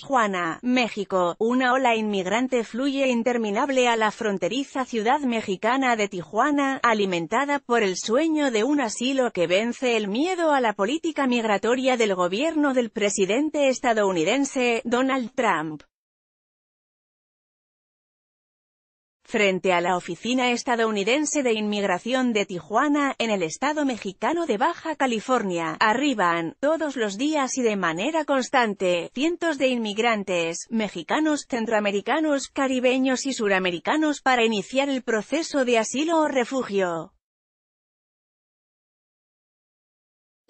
Tijuana, México. Una ola inmigrante fluye interminable a la fronteriza ciudad mexicana de Tijuana, alimentada por el sueño de un asilo que vence el miedo a la política migratoria del gobierno del presidente estadounidense, Donald Trump. frente a la Oficina Estadounidense de Inmigración de Tijuana, en el estado mexicano de Baja California, arriban, todos los días y de manera constante, cientos de inmigrantes, mexicanos, centroamericanos, caribeños y suramericanos para iniciar el proceso de asilo o refugio.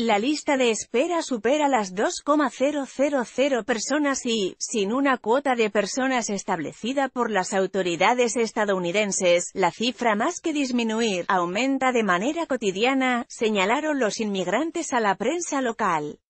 La lista de espera supera las 2,000 personas y, sin una cuota de personas establecida por las autoridades estadounidenses, la cifra más que disminuir, aumenta de manera cotidiana, señalaron los inmigrantes a la prensa local.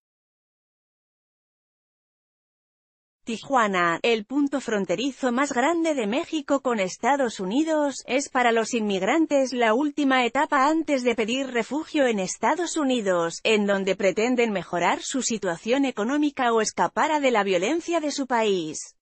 Tijuana, el punto fronterizo más grande de México con Estados Unidos, es para los inmigrantes la última etapa antes de pedir refugio en Estados Unidos, en donde pretenden mejorar su situación económica o escapar a de la violencia de su país.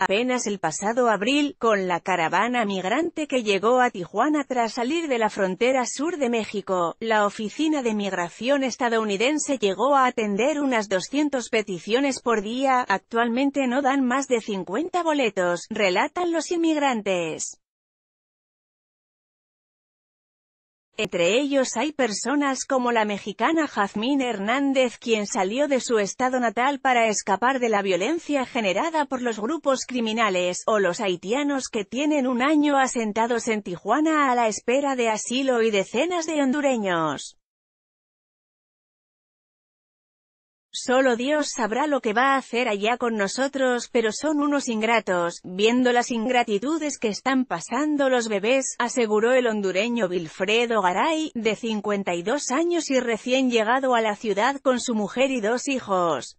Apenas el pasado abril, con la caravana migrante que llegó a Tijuana tras salir de la frontera sur de México, la Oficina de Migración estadounidense llegó a atender unas 200 peticiones por día, actualmente no dan más de 50 boletos, relatan los inmigrantes. Entre ellos hay personas como la mexicana Jazmín Hernández quien salió de su estado natal para escapar de la violencia generada por los grupos criminales, o los haitianos que tienen un año asentados en Tijuana a la espera de asilo y decenas de hondureños. Solo Dios sabrá lo que va a hacer allá con nosotros, pero son unos ingratos, viendo las ingratitudes que están pasando los bebés, aseguró el hondureño Wilfredo Garay, de 52 años y recién llegado a la ciudad con su mujer y dos hijos.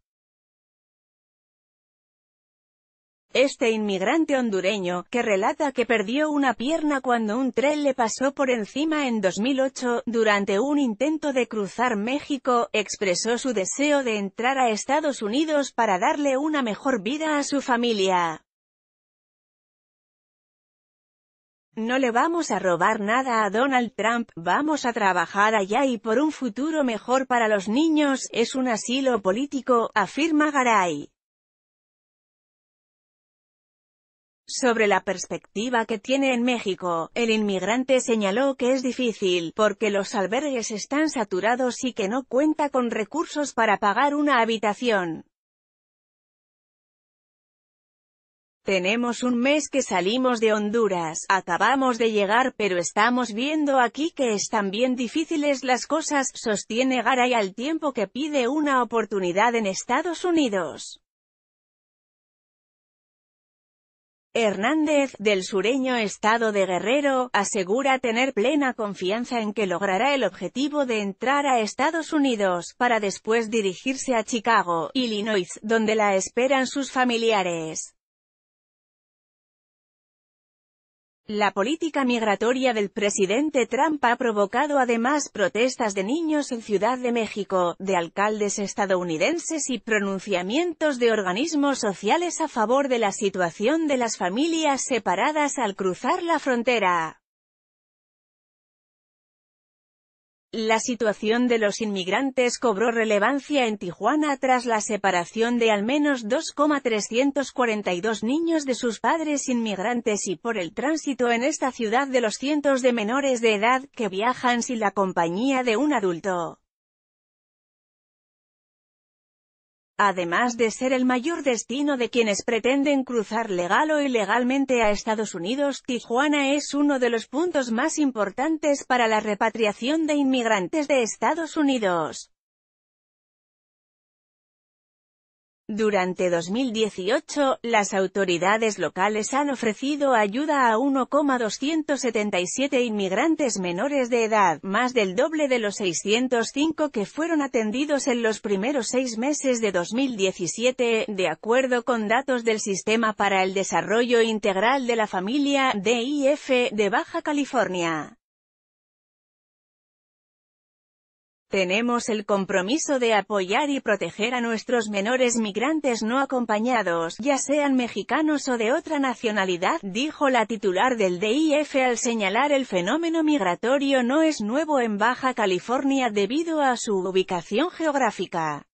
este inmigrante hondureño, que relata que perdió una pierna cuando un tren le pasó por encima en 2008, durante un intento de cruzar México, expresó su deseo de entrar a Estados Unidos para darle una mejor vida a su familia. No le vamos a robar nada a Donald Trump, vamos a trabajar allá y por un futuro mejor para los niños, es un asilo político, afirma Garay. Sobre la perspectiva que tiene en México, el inmigrante señaló que es difícil, porque los albergues están saturados y que no cuenta con recursos para pagar una habitación. Tenemos un mes que salimos de Honduras, acabamos de llegar pero estamos viendo aquí que están bien difíciles las cosas, sostiene Garay al tiempo que pide una oportunidad en Estados Unidos. Hernández, del sureño estado de Guerrero, asegura tener plena confianza en que logrará el objetivo de entrar a Estados Unidos, para después dirigirse a Chicago, Illinois, donde la esperan sus familiares. La política migratoria del presidente Trump ha provocado además protestas de niños en Ciudad de México, de alcaldes estadounidenses y pronunciamientos de organismos sociales a favor de la situación de las familias separadas al cruzar la frontera. La situación de los inmigrantes cobró relevancia en Tijuana tras la separación de al menos 2,342 niños de sus padres inmigrantes y por el tránsito en esta ciudad de los cientos de menores de edad que viajan sin la compañía de un adulto. además de ser el mayor destino de quienes pretenden cruzar legal o ilegalmente a Estados Unidos, Tijuana es uno de los puntos más importantes para la repatriación de inmigrantes de Estados Unidos. Durante 2018, las autoridades locales han ofrecido ayuda a 1,277 inmigrantes menores de edad, más del doble de los 605 que fueron atendidos en los primeros seis meses de 2017, de acuerdo con datos del Sistema para el Desarrollo Integral de la Familia, DIF, de Baja California. Tenemos el compromiso de apoyar y proteger a nuestros menores migrantes no acompañados, ya sean mexicanos o de otra nacionalidad, dijo la titular del DIF al señalar el fenómeno migratorio no es nuevo en Baja California debido a su ubicación geográfica.